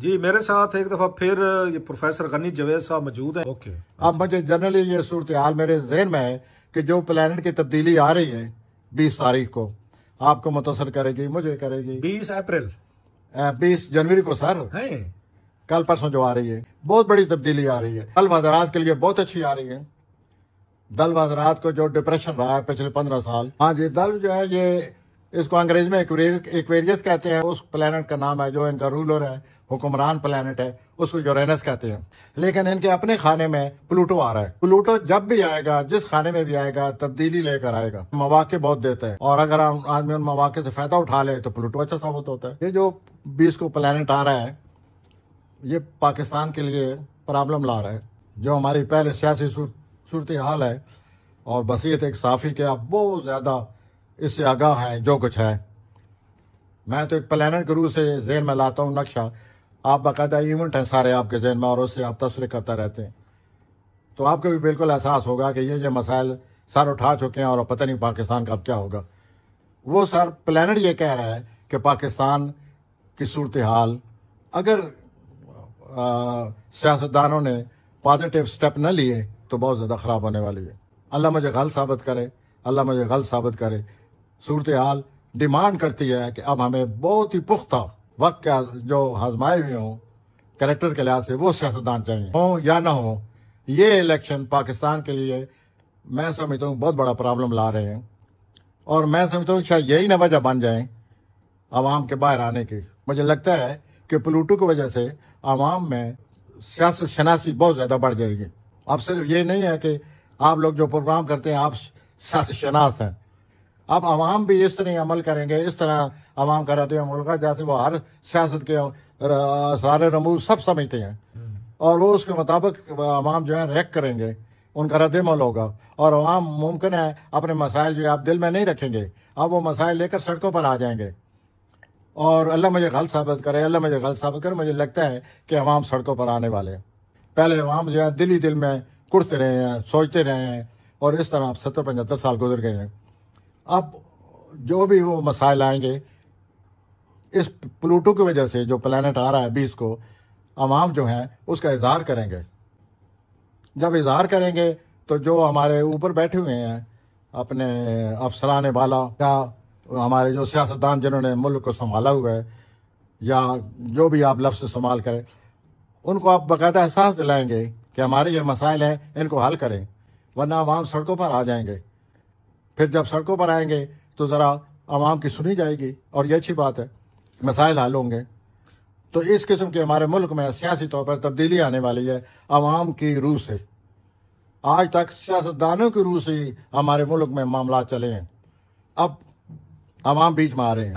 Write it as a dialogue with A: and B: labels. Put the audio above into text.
A: जी मेरे साथ एक दफा फिर ये प्रोफेसर गनी जवेद साहब मौजूद है ओके अब मुझे जनरली ये सूरत हाल मेरे जहन में है कि जो प्लानट की तब्दीली आ रही है बीस तारीख को आपको मुतासर करेगी मुझे करेगी बीस अप्रैल बीस जनवरी को सर है कल परसों जो आ रही है बहुत बड़ी तब्दीली आ रही है कल वजरात के लिए बहुत अच्छी आ रही है दल वजरात को जो डिप्रेशन रहा है पिछले पंद्रह साल हाँ जी दल जो है ये इसको अंग्रेज में एक्वेरियस कहते हैं उस प्लानट का नाम है जो इनका रूलर है हुक्मरान प्लानट है उसको यूरेनस कहते हैं लेकिन इनके अपने खाने में प्लूटो आ रहा है प्लूटो जब भी आएगा जिस खाने में भी आएगा तब्दीली लेकर आएगा मौाक़े बहुत देता है और अगर हम आदमी उन मौाक़े से फायदा उठा ले तो प्लूटो अच्छा साबित होता है ये जो बीस को प्लानट आ रहा है ये पाकिस्तान के लिए प्रॉब्लम ला रहा है जो हमारी पहले सियासी सूरत हाल है और बसीत एक साफ़ी के अब बहुत ज़्यादा इससे आगाह हैं जो कुछ है मैं तो एक प्लानर के रूप से जहन में लाता हूँ नक्शा आप बाकायदा इवेंट हैं सारे आपके जेन में और उससे आप तस्वीर करता रहते हैं तो आपको भी बिल्कुल एहसास होगा कि ये ये मसाइल सर उठा चुके हैं और पता नहीं पाकिस्तान का अब क्या होगा वो सर प्लानर ये कह रहा है कि पाकिस्तान की सूरत हाल अगर सियासतदानों ने पॉजिटिव स्टेप न लिए तो बहुत ज़्यादा ख़राब होने वाली है अल्लाह मुझे गलत साबित करे अल्लाह मुझे गलत साबित करे सूरत हाल डिमांड करती है कि अब हमें बहुत ही पुख्ता वक्त का जो हजमाए हुए हों करेक्टर के लिहाज से वो सियासतदान चाहिए हों या ना हो ये इलेक्शन पाकिस्तान के लिए मैं समझता हूँ बहुत बड़ा प्रॉब्लम ला रहे हैं और मैं समझता हूँ शायद यही ना वजह बन जाए आवाम के बाहर आने की मुझे लगता है कि प्लूटो की वजह से आवाम में सियासत शनासी बहुत ज़्यादा बढ़ जाएगी अब सिर्फ ये नहीं है कि आप लोग जो प्रोग्राम करते हैं आप सियासत शनास हैं अब आवाम भी इस तरह अमल करेंगे इस तरह आवाम कराते हैं मुल्क जैसे वो हर सियासत के सारे रमूज सब समझते हैं और वो उसके मुताबिक आवाम जो है रेक्ट करेंगे उनका रद्द होगा और आवाम मुमकिन है अपने मसाइल जो है आप दिल में नहीं रखेंगे आप वो मसाइल लेकर सड़कों पर आ जाएंगे और अल्लाह मुझे गलत साबित करे अल्लाह मुझे गलत साबित करे मुझे लगता है कि आवाम सड़कों पर आने वाले पहले आवाम जो है दिल ही दिल में कुड़ते रहे हैं सोचते रहे हैं और इस तरह आप सत्तर पचहत्तर साल गुजर गए हैं अब जो भी वो मसाइल आएंगे इस प्लूटो की वजह से जो प्लानट आ रहा है बीस को आवाम जो हैं उसका इजहार करेंगे जब इजहार करेंगे तो जो हमारे ऊपर बैठे हुए हैं अपने अफसरान वाला या हमारे जो सियासतदान जिन्होंने मुल्क को संभाला हुआ है या जो भी आप लफ्स इस्तेमाल करें उनको आप बाकायदा एहसास दिलाएंगे कि हमारे ये मसाइल हैं इनको हल करें वरना आवाम सड़कों पर आ जाएंगे फिर जब सड़कों पर आएंगे तो ज़रा आवाम की सुनी जाएगी और ये अच्छी बात है मसाइल हल होंगे तो इस किस्म के हमारे मुल्क में सियासी तौर पर तब्दीली आने वाली है आवाम की रूह से आज तक सियासतदानों की रूह से ही हमारे मुल्क में मामला चले हैं अब आवाम बीच में आ रहे हैं